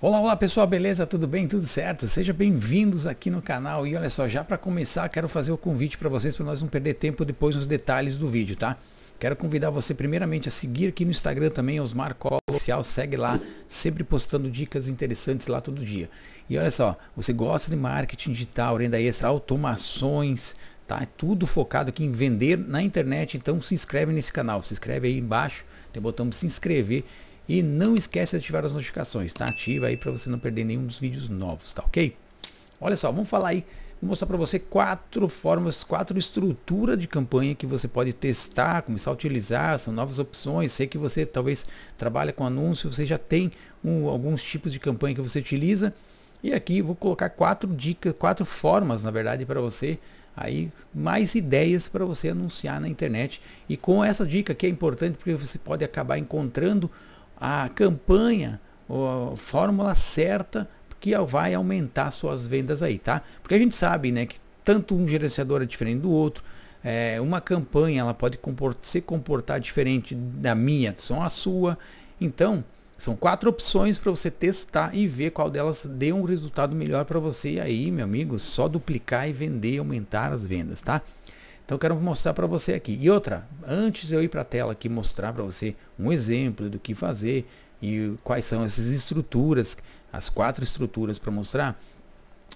Olá, olá pessoal, beleza? Tudo bem? Tudo certo? Sejam bem-vindos aqui no canal e olha só, já para começar quero fazer o convite para vocês para nós não perder tempo depois nos detalhes do vídeo, tá? Quero convidar você primeiramente a seguir aqui no Instagram também, Osmar Cola Oficial, segue lá, sempre postando dicas interessantes lá todo dia. E olha só, você gosta de marketing digital, renda extra, automações, tá? É tudo focado aqui em vender na internet, então se inscreve nesse canal, se inscreve aí embaixo, tem o botão se inscrever e não esquece de ativar as notificações, tá? Ativa aí para você não perder nenhum dos vídeos novos, tá ok? Olha só, vamos falar aí, vou mostrar para você quatro formas, quatro estruturas de campanha que você pode testar, começar a utilizar, são novas opções. Sei que você talvez trabalha com anúncio, você já tem um, alguns tipos de campanha que você utiliza. E aqui vou colocar quatro dicas, quatro formas, na verdade, para você aí mais ideias para você anunciar na internet. E com essa dica que é importante porque você pode acabar encontrando a campanha, a fórmula certa que vai aumentar suas vendas aí, tá? Porque a gente sabe, né, que tanto um gerenciador é diferente do outro. É, uma campanha ela pode comportar, se comportar diferente da minha, são a sua. Então, são quatro opções para você testar e ver qual delas deu um resultado melhor para você. E aí, meu amigo, só duplicar e vender e aumentar as vendas, tá? Então eu quero mostrar para você aqui. E outra, antes de eu ir para a tela aqui mostrar para você um exemplo do que fazer e quais são essas estruturas, as quatro estruturas para mostrar,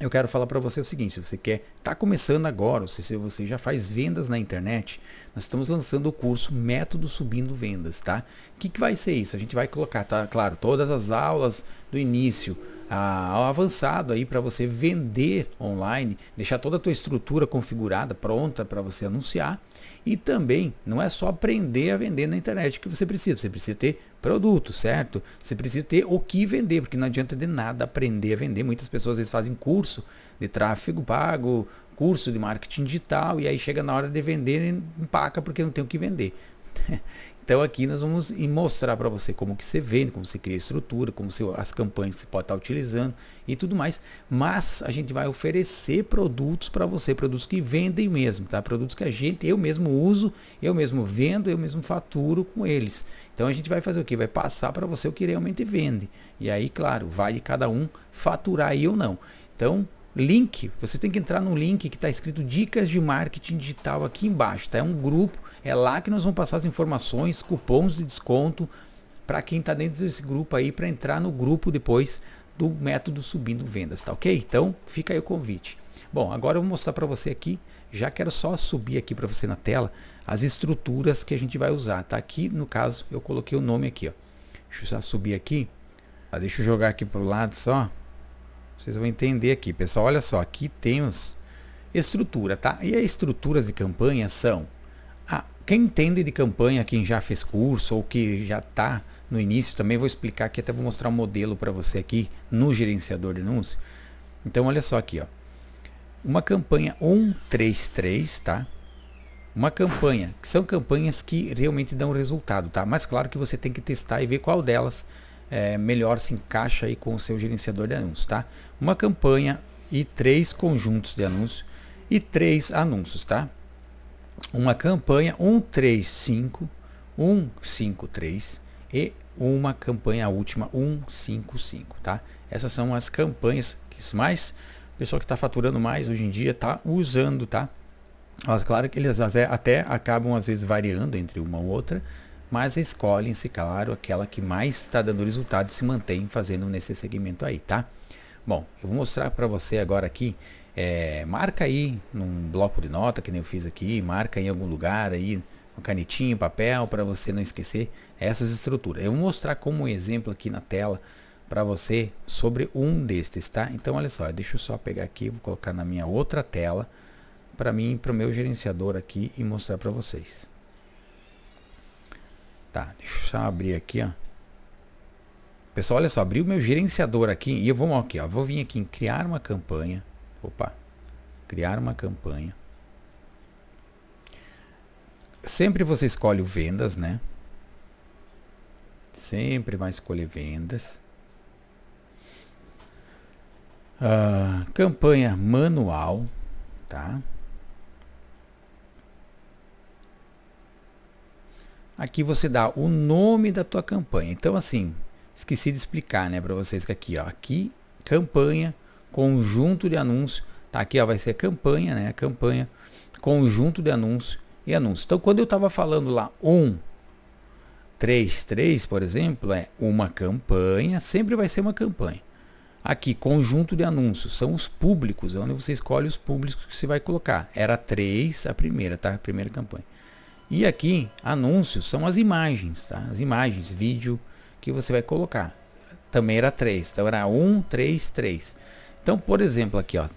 eu quero falar para você o seguinte, se você quer tá começando agora, ou se você já faz vendas na internet, nós estamos lançando o curso Método Subindo Vendas, tá? O que, que vai ser isso? A gente vai colocar, tá? Claro, todas as aulas do início, ah, avançado aí para você vender online, deixar toda a tua estrutura configurada, pronta para você anunciar. E também não é só aprender a vender na internet que você precisa, você precisa ter produto, certo? Você precisa ter o que vender, porque não adianta de nada aprender a vender. Muitas pessoas às vezes fazem curso de tráfego pago, curso de marketing digital e aí chega na hora de vender e empaca porque não tem o que vender. Então aqui nós vamos mostrar para você como que você vende, como você cria estrutura, como você, as campanhas que você pode estar tá utilizando e tudo mais. Mas a gente vai oferecer produtos para você, produtos que vendem mesmo, tá? Produtos que a gente, eu mesmo uso, eu mesmo vendo, eu mesmo faturo com eles. Então a gente vai fazer o que? Vai passar para você o que realmente vende. E aí, claro, vai cada um faturar aí ou não. Então link, você tem que entrar no link que está escrito Dicas de Marketing Digital aqui embaixo. Tá? É um grupo, é lá que nós vamos passar as informações, cupons de desconto para quem está dentro desse grupo aí, para entrar no grupo depois do método subindo vendas, tá ok? Então fica aí o convite. Bom, agora eu vou mostrar para você aqui, já quero só subir aqui para você na tela as estruturas que a gente vai usar, tá? Aqui no caso eu coloquei o nome aqui, ó. Deixa eu só subir aqui, tá? deixa eu jogar aqui para o lado só, vocês vão entender aqui, pessoal. Olha só, aqui temos estrutura, tá? E as estruturas de campanha são... A, ah, quem entende de campanha, quem já fez curso ou que já está no início, também vou explicar aqui, até vou mostrar um modelo para você aqui no gerenciador de anúncios. Então, olha só aqui, ó. Uma campanha 133, tá? Uma campanha, que são campanhas que realmente dão resultado, tá? Mas claro que você tem que testar e ver qual delas é, melhor se encaixa aí com o seu gerenciador de anúncios, tá? Uma campanha e três conjuntos de anúncios e três anúncios, tá? Uma campanha 135, 153 e uma campanha última 155, tá? Essas são as campanhas que mais o pessoal que está faturando mais hoje em dia está usando, tá? Claro que eles até acabam às vezes variando entre uma ou outra, mas escolhem-se, claro, aquela que mais está dando resultado e se mantém fazendo nesse segmento aí, tá? Bom, eu vou mostrar para você agora aqui, é, marca aí num bloco de nota, que nem eu fiz aqui, marca em algum lugar aí, uma canetinha, papel, para você não esquecer essas estruturas. Eu vou mostrar como um exemplo aqui na tela para você sobre um destes, tá? Então, olha só, deixa eu só pegar aqui, vou colocar na minha outra tela, para mim, para o meu gerenciador aqui e mostrar para vocês. Tá, deixa eu abrir aqui, ó. Pessoal, olha só, abri o meu gerenciador aqui e eu vou aqui, ó, vou vir aqui em criar uma campanha. Opa. Criar uma campanha. Sempre você escolhe o vendas, né? Sempre vai escolher vendas. Uh, campanha manual, tá? Aqui você dá o nome da tua campanha. Então assim, esqueci de explicar, né, para vocês que aqui, ó, aqui campanha, conjunto de anúncio, tá aqui, ó, vai ser campanha, né, campanha, conjunto de anúncio e anúncio. Então quando eu estava falando lá um 33, por exemplo, é uma campanha, sempre vai ser uma campanha. Aqui, conjunto de anúncios, são os públicos, é onde você escolhe os públicos que você vai colocar. Era 3 a primeira, tá? A primeira campanha. E aqui, anúncios são as imagens, tá? As imagens, vídeo que você vai colocar. Também era 3, então era 1, 3, 3. Então, por exemplo, aqui, ó.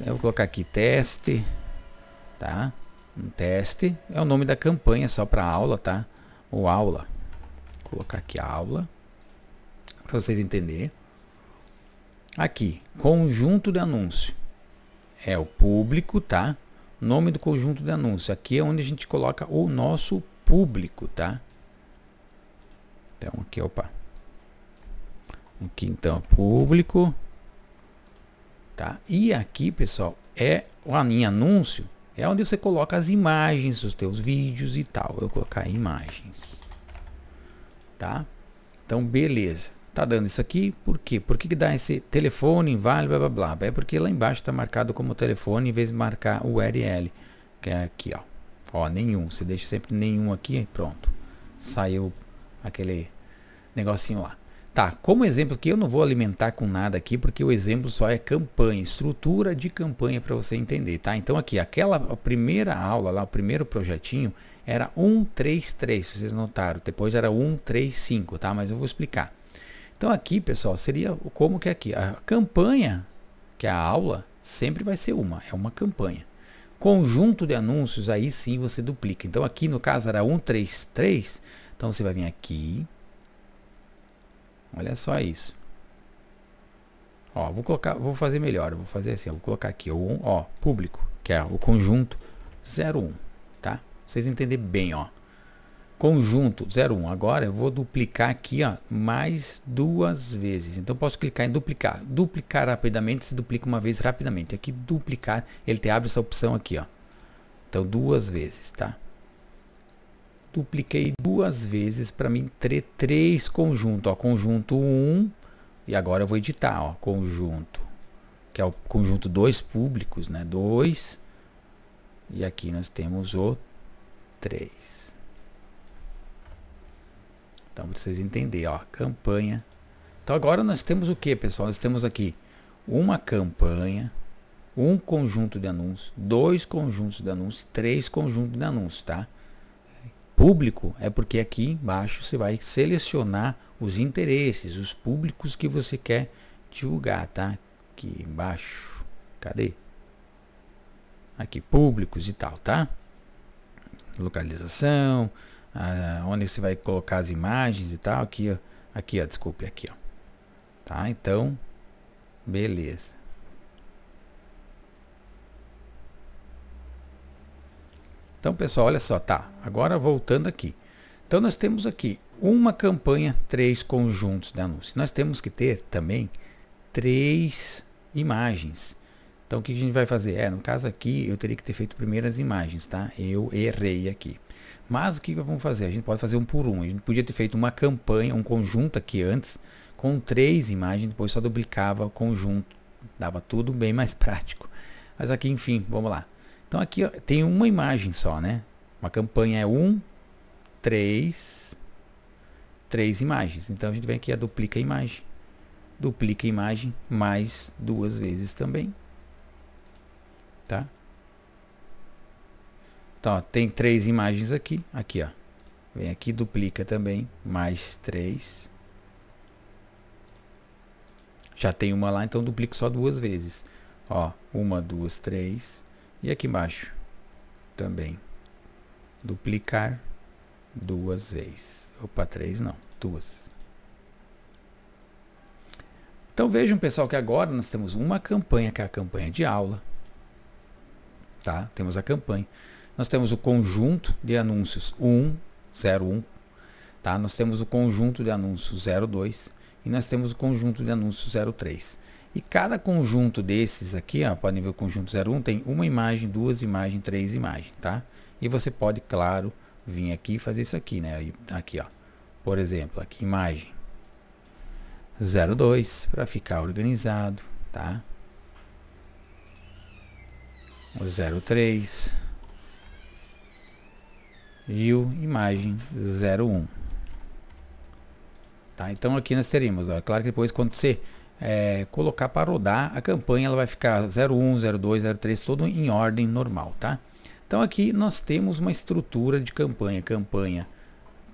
Eu vou colocar aqui teste, tá? Um teste é o nome da campanha só para aula, tá? Ou aula. Vou colocar aqui aula para vocês entenderem. Aqui, conjunto de anúncio. É o público, tá? Nome do conjunto de anúncios. Aqui é onde a gente coloca o nosso público, tá? Então aqui, opa. Aqui então, é público. Tá? E aqui, pessoal, é o anúncio, é onde você coloca as imagens dos teus vídeos e tal. Eu vou colocar imagens. Tá? Então, beleza. Tá dando isso aqui, por quê? Por que, que dá esse telefone inválido, blá, blá, blá? É porque lá embaixo está marcado como telefone em vez de marcar o URL, que é aqui, ó. Ó, nenhum. Você deixa sempre nenhum aqui, pronto. Saiu aquele negocinho lá. Tá, como exemplo que eu não vou alimentar com nada aqui, porque o exemplo só é campanha, estrutura de campanha para você entender, tá? Então aqui, aquela primeira aula lá, o primeiro projetinho era 133, vocês notaram, depois era 135, tá? Mas eu vou explicar. Então aqui, pessoal, seria como que é aqui. A campanha, que é a aula, sempre vai ser uma, é uma campanha. Conjunto de anúncios, aí sim você duplica. Então aqui no caso era 133, então você vai vir aqui. Olha só isso. Ó, vou colocar, vou fazer melhor, vou fazer assim, vou colocar aqui o ó, público, que é o conjunto 01, tá? Pra vocês entenderem bem, ó. Conjunto 01. Agora eu vou duplicar aqui ó, mais duas vezes. Então posso clicar em duplicar. Duplicar rapidamente se duplica uma vez rapidamente. Aqui duplicar, ele te abre essa opção aqui. Ó. Então duas vezes, tá? Dupliquei duas vezes para mim ter três conjuntos. Ó, conjunto 1 e agora eu vou editar. Ó, conjunto, que é o conjunto dois públicos, né? 2 e aqui nós temos o 3. Então vocês entenderem, ó, campanha. Então agora nós temos o que, pessoal? Nós temos aqui uma campanha, um conjunto de anúncios, dois conjuntos de anúncios, três conjuntos de anúncios, tá? Público é porque aqui embaixo você vai selecionar os interesses, os públicos que você quer divulgar, tá? Aqui embaixo. Cadê? Aqui públicos e tal, tá? Localização, ah, onde você vai colocar as imagens e tal. Aqui, ó. Aqui, ó. Desculpe, aqui, ó. Tá? Então, beleza. Então, pessoal, olha só, tá? Agora voltando aqui. Então, nós temos aqui uma campanha, três conjuntos de anúncios. Nós temos que ter também três imagens. Então o que a gente vai fazer? É, no caso aqui eu teria que ter feito primeiras imagens, tá? Eu errei aqui. Mas o que vamos fazer? A gente pode fazer um por um. A gente podia ter feito uma campanha, um conjunto aqui antes, com três imagens, depois só duplicava o conjunto. Dava tudo bem mais prático. Mas aqui, enfim, vamos lá. Então aqui ó, tem uma imagem só, né? Uma campanha é um, três, três imagens. Então a gente vem aqui a duplica a imagem. Duplica a imagem mais duas vezes também. Tá? Então, ó, tem três imagens aqui. Aqui, ó. Vem aqui, duplica também. Mais três. Já tem uma lá, então duplico só duas vezes. Ó, uma, duas, três. E aqui embaixo também. Duplicar duas vezes. Opa, três não, duas. Então vejam pessoal que agora nós temos uma campanha que é a campanha de aula. Tá? Temos a campanha. Nós temos o conjunto de anúncios 01, tá? Nós temos o conjunto de anúncios 02 e nós temos o conjunto de anúncios 03. E cada conjunto desses aqui, ó, para nível conjunto 01, tem uma imagem, duas imagens, três imagens, tá? E você pode, claro, vir aqui e fazer isso aqui, né? Aqui, ó. Por exemplo, aqui imagem 02 para ficar organizado, tá? o 03 e o imagem 01. Tá? Então aqui nós teremos ó, é claro que depois quando você é, colocar para rodar, a campanha ela vai ficar 01, 02, 03, todo em ordem normal. Tá? Então aqui nós temos uma estrutura de campanha, campanha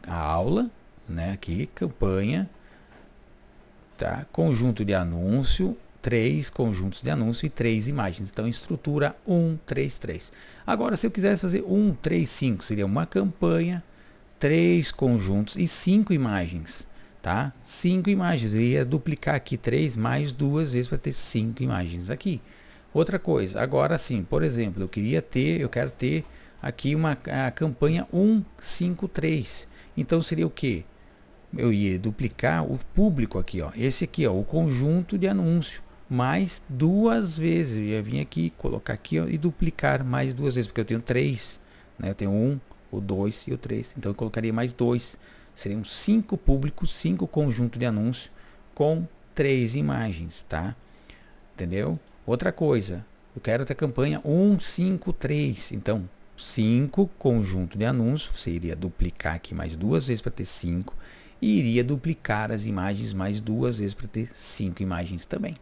a aula, né? aqui campanha, tá? conjunto de anúncio, três conjuntos de anúncio e três imagens. Então, estrutura 133. Agora, se eu quisesse fazer 135, seria uma campanha, três conjuntos e cinco imagens. Tá? Cinco imagens. Eu ia duplicar aqui três mais duas vezes para ter cinco imagens aqui. Outra coisa, agora sim, por exemplo, eu queria ter, eu quero ter aqui uma a campanha 153. Então seria o que? Eu ia duplicar o público aqui, ó. Esse aqui, ó, o conjunto de anúncio mais duas vezes. Eu ia vir aqui, colocar aqui ó, e duplicar mais duas vezes, porque eu tenho três. Né? Eu tenho um, o dois e o três. Então eu colocaria mais dois. Seriam cinco públicos, cinco conjunto de anúncios com três imagens, tá? Entendeu? Outra coisa, eu quero ter campanha 153. Então, 5 conjunto de anúncios, você iria duplicar aqui mais duas vezes para ter 5 e iria duplicar as imagens mais duas vezes para ter 5 imagens também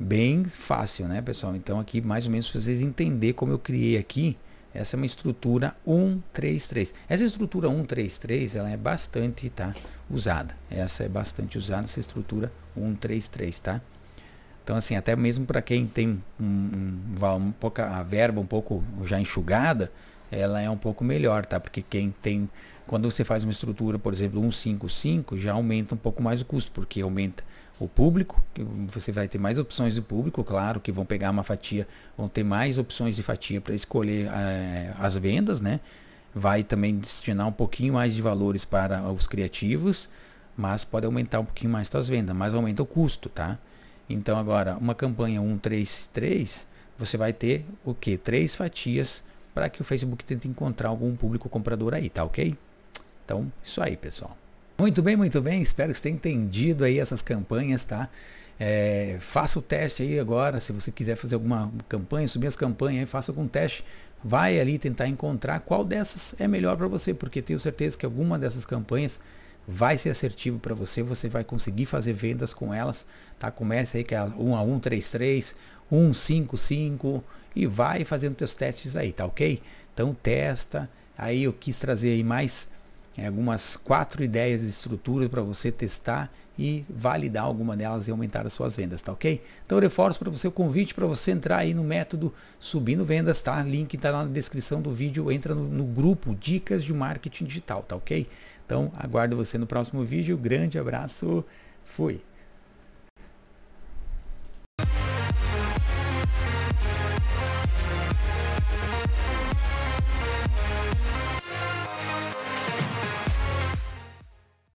bem fácil, né, pessoal? Então aqui mais ou menos para vocês entender como eu criei aqui, essa é uma estrutura 133. Essa estrutura 133, ela é bastante, tá, usada. Essa é bastante usada essa estrutura 133, tá? Então assim, até mesmo para quem tem um, um, um pouca a verba um pouco já enxugada, ela é um pouco melhor, tá? Porque quem tem quando você faz uma estrutura, por exemplo, 155, já aumenta um pouco mais o custo, porque aumenta o público, que você vai ter mais opções de público, claro, que vão pegar uma fatia, vão ter mais opções de fatia para escolher é, as vendas, né? Vai também destinar um pouquinho mais de valores para os criativos, mas pode aumentar um pouquinho mais suas vendas, mas aumenta o custo, tá? Então agora, uma campanha 133, você vai ter o que? Três fatias para que o Facebook tente encontrar algum público comprador aí, tá ok? Então, isso aí, pessoal. Muito bem, muito bem. Espero que você tenha entendido aí essas campanhas, tá? É, faça o teste aí agora. Se você quiser fazer alguma campanha, subir as campanhas, aí, faça algum teste. Vai ali tentar encontrar qual dessas é melhor para você, porque tenho certeza que alguma dessas campanhas vai ser assertivo para você. Você vai conseguir fazer vendas com elas, tá? Comece aí que é 1 a 133, 155 e vai fazendo seus testes aí, tá ok? Então testa. Aí eu quis trazer aí mais algumas quatro ideias de estruturas para você testar e validar alguma delas e aumentar as suas vendas, tá ok? Então eu reforço para você o convite para você entrar aí no método Subindo Vendas, tá? Link está lá na descrição do vídeo, entra no, no grupo Dicas de Marketing Digital, tá ok? Então aguardo você no próximo vídeo, grande abraço, fui!